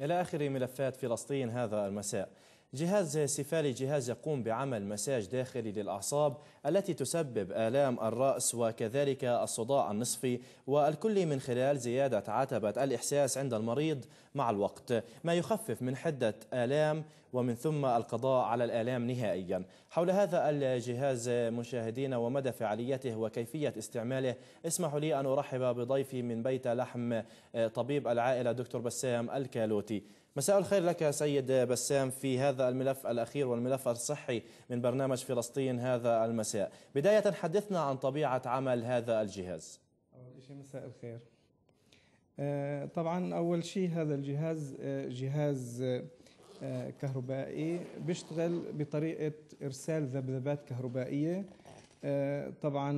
إلى آخر ملفات فلسطين هذا المساء جهاز سفالي جهاز يقوم بعمل مساج داخلي للأعصاب التي تسبب آلام الرأس وكذلك الصداع النصفي والكل من خلال زيادة عتبة الإحساس عند المريض مع الوقت ما يخفف من حدة آلام ومن ثم القضاء على الآلام نهائيا حول هذا الجهاز مشاهدينا ومدى فعاليته وكيفية استعماله اسمحوا لي أن أرحب بضيفي من بيت لحم آه، طبيب العائلة دكتور بسام الكالوتي مساء الخير لك سيد بسام في هذا الملف الأخير والملف الصحي من برنامج فلسطين هذا المساء بداية حدثنا عن طبيعة عمل هذا الجهاز أول شيء مساء الخير آه، طبعا أول شيء هذا الجهاز آه، جهاز آه، كهربائي بيشتغل بطريقة إرسال ذبذبات كهربائية طبعا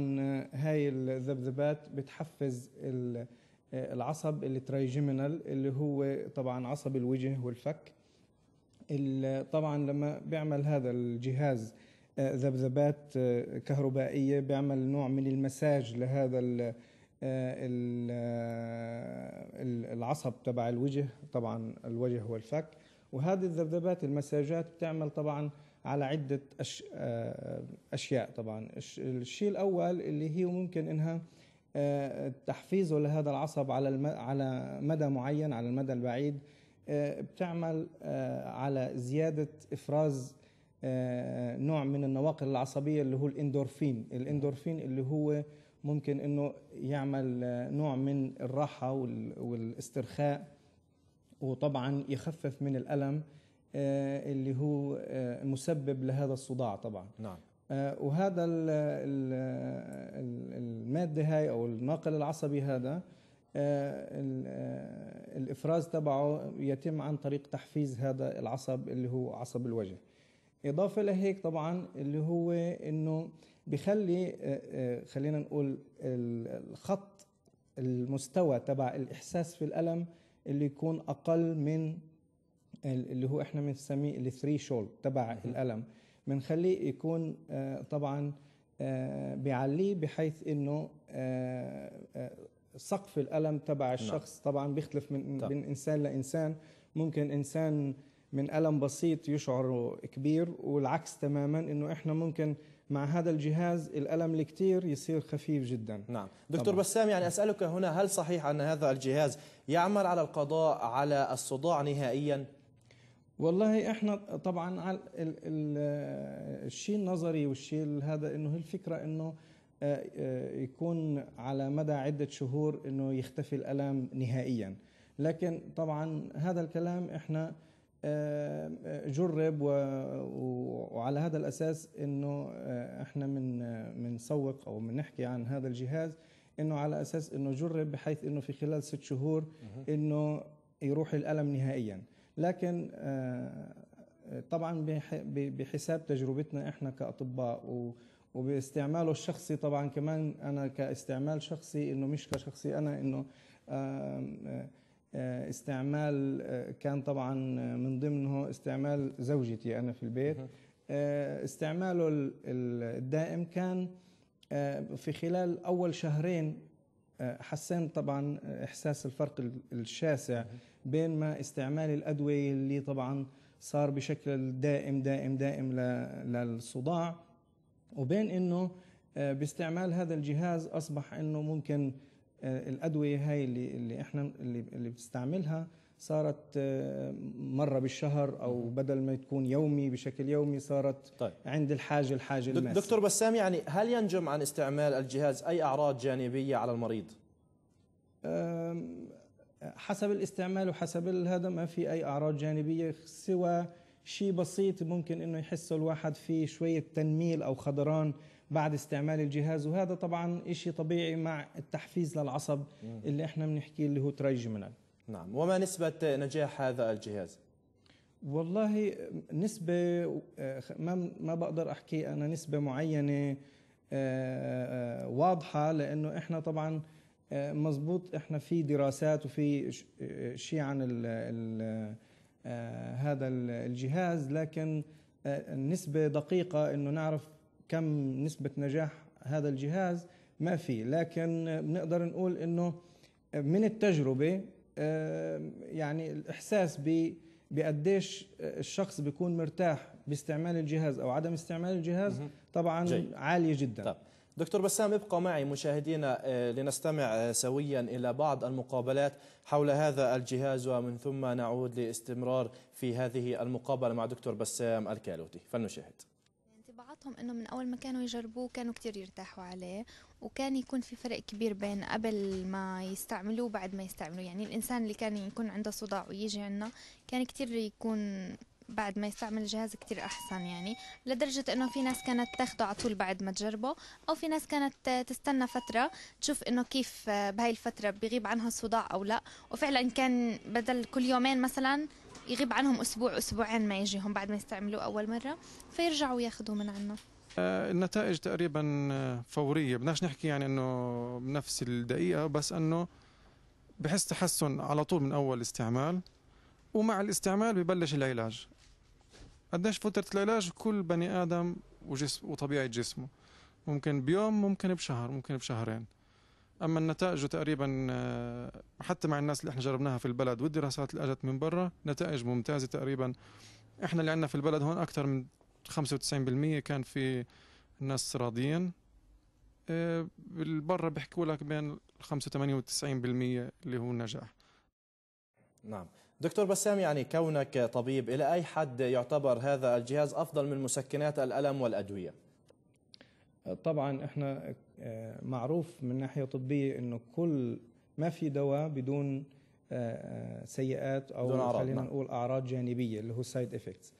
هاي الذبذبات بتحفز ال آه، العصب الترايجيمينال اللي هو طبعا عصب الوجه والفك طبعا لما بيعمل هذا الجهاز آه، ذبذبات آه، كهربائية بيعمل نوع من المساج لهذا العصب تبع الوجه طبعا الوجه والفك وهذه الذبذبات المساجات بتعمل طبعا على عدة أشياء طبعا الشيء الأول اللي هي ممكن إنها آه، تحفيزه لهذا العصب على على مدى معين على المدى البعيد آه، بتعمل آه، على زياده افراز نوع من النواقل العصبيه اللي هو الاندورفين الاندورفين اللي هو ممكن انه يعمل نوع من الراحه والاسترخاء وطبعا يخفف من الالم اللي هو مسبب لهذا الصداع طبعا نعم آه، وهذا المادة هاي أو الناقل العصبي هذا آه، آه، الإفراز تبعه يتم عن طريق تحفيز هذا العصب اللي هو عصب الوجه إضافة لهيك طبعا اللي هو إنه بخلي خلينا نقول الخط المستوى تبع الإحساس في الألم اللي يكون أقل من اللي هو احنا بنسميه الثري شول تبع الألم بنخليه يكون آه، طبعا آه، بيعليه بحيث انه آه، سقف الالم تبع نعم. الشخص طبعا بيختلف من طبعا. من انسان لانسان ممكن انسان من الم بسيط يشعره كبير والعكس تماما انه احنا ممكن مع هذا الجهاز الالم الكتير يصير خفيف جدا نعم دكتور طبعا. بسام يعني اسالك هنا هل صحيح ان هذا الجهاز يعمل على القضاء على الصداع نهائيا والله احنا طبعا على الشيء النظري والشيء هذا انه هي الفكره انه آه، آه، يكون على مدى عده شهور انه يختفي الالم نهائيا لكن طبعا هذا الكلام احنا آه، جرب وعلى هذا الاساس انه احنا من بنسوق او بنحكي عن هذا الجهاز انه على اساس انه جرب بحيث انه في خلال ست شهور انه يروح الالم نهائيا لكن آه، طبعا بحساب تجربتنا احنا كاطباء وباستعماله الشخصي طبعا كمان انا كاستعمال شخصي انه مش كشخصي انا انه آه، آه، استعمال كان طبعا من ضمنه استعمال زوجتي انا في البيت استعماله الدائم كان في خلال اول شهرين حسين طبعا احساس الفرق الشاسع بين ما استعمال الادويه اللي طبعا صار بشكل دائم دائم دائم للصداع وبين انه آه، باستعمال هذا الجهاز اصبح انه ممكن آه، الادويه هاي اللي اللي احنا اللي, اللي بنستعملها صارت آه، مره بالشهر او بدل ما تكون يومي بشكل يومي صارت طيب. عند الحاجه الحاجه الماسه دكتور بسام يعني هل ينجم عن استعمال الجهاز اي اعراض جانبيه على المريض حسب الاستعمال وحسب هذا ما في اي اعراض جانبيه سوى شيء بسيط ممكن انه يحسه الواحد في شويه تنميل او خضران بعد استعمال الجهاز وهذا طبعا شيء طبيعي مع التحفيز للعصب اللي احنا بنحكيه اللي هو تريجمنال نعم وما نسبة نجاح هذا الجهاز؟ والله نسبة ما ما بقدر احكي انا نسبة معينة آه، آه، واضحة لانه احنا طبعا آه، مزبوط احنا في دراسات وفي شيء عن الـ الـ هذا الجهاز لكن النسبة دقيقة انه نعرف كم نسبة نجاح هذا الجهاز ما في لكن بنقدر نقول انه من التجربة يعني الاحساس ب بقديش الشخص بيكون مرتاح باستعمال الجهاز او عدم استعمال الجهاز طبعا عاليه جدا طب. دكتور بسام ابقى معي مشاهدينا آه، لنستمع آه، سويا إلى بعض المقابلات حول هذا الجهاز ومن ثم نعود لاستمرار في هذه المقابلة مع دكتور بسام الكالوتي فلنشاهد خبرتهم انه من اول ما كانوا يجربوه كانوا كتير يرتاحوا عليه وكان يكون في فرق كبير بين قبل ما يستعملوه وبعد ما يستعملوه يعني الانسان اللي كان يكون عنده صداع ويجي عنا كان كتير يكون بعد ما يستعمل الجهاز كتير أحسن يعني لدرجة أنه في ناس كانت تاخده على طول بعد ما تجربه أو في ناس كانت تستنى فترة تشوف أنه كيف بهاي الفترة بيغيب عنها الصداع أو لا وفعلا كان بدل كل يومين مثلا يغيب عنهم أسبوع أسبوعين ما يجيهم بعد ما يستعملوه أول مرة فيرجعوا ياخذوه من عنا آه، النتائج تقريبا آه، فورية بدناش نحكي يعني أنه بنفس الدقيقة بس أنه بحس تحسن على طول من أول استعمال ومع الاستعمال ببلش العلاج قديش فترة العلاج كل بني آدم وجسم وطبيعة جسمه ممكن بيوم ممكن بشهر ممكن بشهرين اما النتائج تقريبا آه، حتى مع الناس اللي احنا جربناها في البلد والدراسات اللي اجت من برا نتائج ممتازه تقريبا احنا اللي عندنا في البلد هون اكثر من 95% كان في ناس راضيين آه، برا بيحكوا لك بين 85 و 90% اللي هو نجاح نعم دكتور بسام يعني كونك طبيب إلى أي حد يعتبر هذا الجهاز أفضل من مسكنات الألم والأدوية؟ طبعا احنا آه، معروف من ناحيه طبيه انه كل ما في دواء بدون آه، آه، سيئات او خلينا نعم. نقول اعراض جانبيه اللي هو سايد افكتس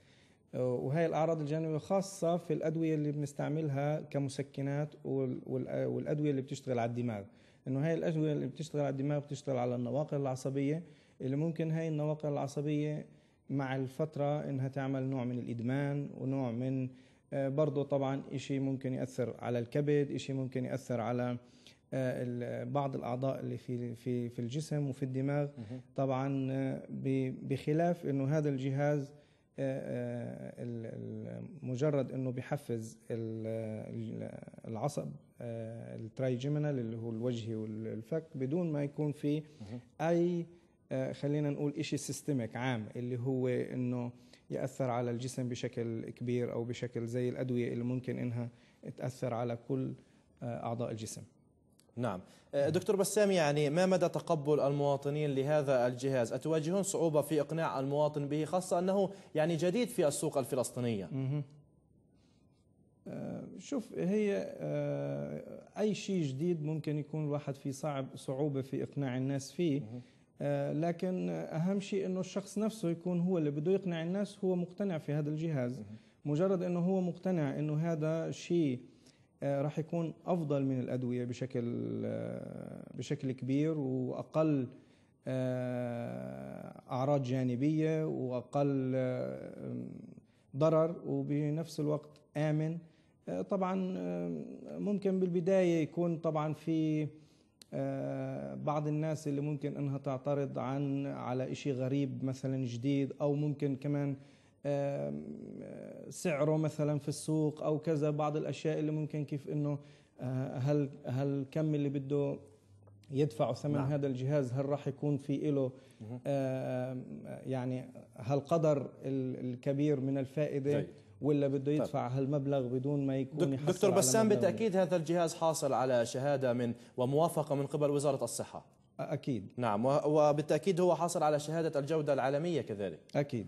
وهي الاعراض الجانبيه خاصه في الادويه اللي بنستعملها كمسكنات والادويه اللي بتشتغل على الدماغ انه هاي الادويه اللي بتشتغل على الدماغ بتشتغل على النواقل العصبيه اللي ممكن هاي النواقل العصبيه مع الفتره انها تعمل نوع من الادمان ونوع من آه، برضه طبعا إشي ممكن يأثر على الكبد إشي ممكن يأثر على آه، بعض الأعضاء اللي في في في الجسم وفي الدماغ طبعا آه، بخلاف إنه هذا الجهاز مجرد انه بحفز العصب الترايجيمينال اللي هو الوجهي والفك بدون ما يكون في اي خلينا نقول شيء سيستميك عام اللي هو انه ياثر على الجسم بشكل كبير او بشكل زي الادويه اللي ممكن انها تاثر على كل آه، اعضاء الجسم نعم آه، دكتور بسام يعني ما مدى تقبل المواطنين لهذا الجهاز أتواجهون صعوبة في إقناع المواطن به خاصة أنه يعني جديد في السوق الفلسطينية آه، شوف هي أي شيء جديد ممكن يكون الواحد فيه صعب صعوبة في إقناع الناس فيه آه، لكن اهم شيء انه الشخص نفسه يكون هو اللي بده يقنع الناس هو مقتنع في هذا الجهاز مجرد انه هو مقتنع انه هذا شيء آه، راح يكون افضل من الادويه بشكل آه، بشكل كبير واقل اعراض جانبيه واقل ضرر وبنفس الوقت امن طبعا ممكن بالبدايه يكون طبعا في آه، بعض الناس اللي ممكن انها تعترض عن على شيء غريب مثلا جديد او ممكن كمان سعره مثلا في السوق او كذا بعض الاشياء اللي ممكن كيف انه آه، هل هل كم اللي بده يدفع ثمن نعم. هذا الجهاز هل راح يكون في له يعني هل قدر الكبير من الفائده زي. ولا بده طيب. يدفع طيب. هالمبلغ بدون ما يكون يحصل دكتور بسام بالتاكيد هذا الجهاز حاصل على شهاده من وموافقه من قبل وزاره الصحه اكيد نعم وبالتاكيد هو حاصل على شهاده الجوده العالميه كذلك اكيد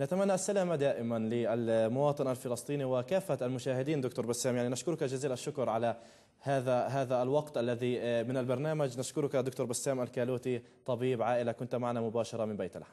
نتمنى السلامة دائما للمواطن الفلسطيني وكافة المشاهدين دكتور بسام يعني نشكرك جزيل الشكر على هذا هذا الوقت الذي آه، من البرنامج نشكرك دكتور بسام الكالوتي طبيب عائلة كنت معنا مباشرة من بيت لحم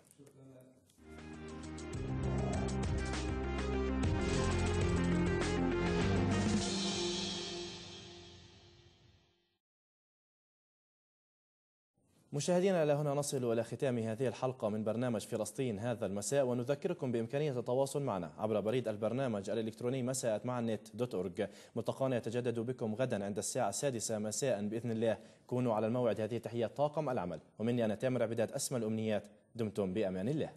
مشاهدينا إلى هنا نصل إلى ختام هذه الحلقة من برنامج فلسطين هذا المساء ونذكركم بإمكانية التواصل معنا عبر بريد البرنامج الإلكتروني مساء مع النت دوت أورج ملتقانا يتجدد بكم غدا عند الساعة السادسة مساء بإذن الله كونوا على الموعد هذه تحية طاقم العمل ومني أنا تامر عبدات أسمى الأمنيات دمتم بأمان الله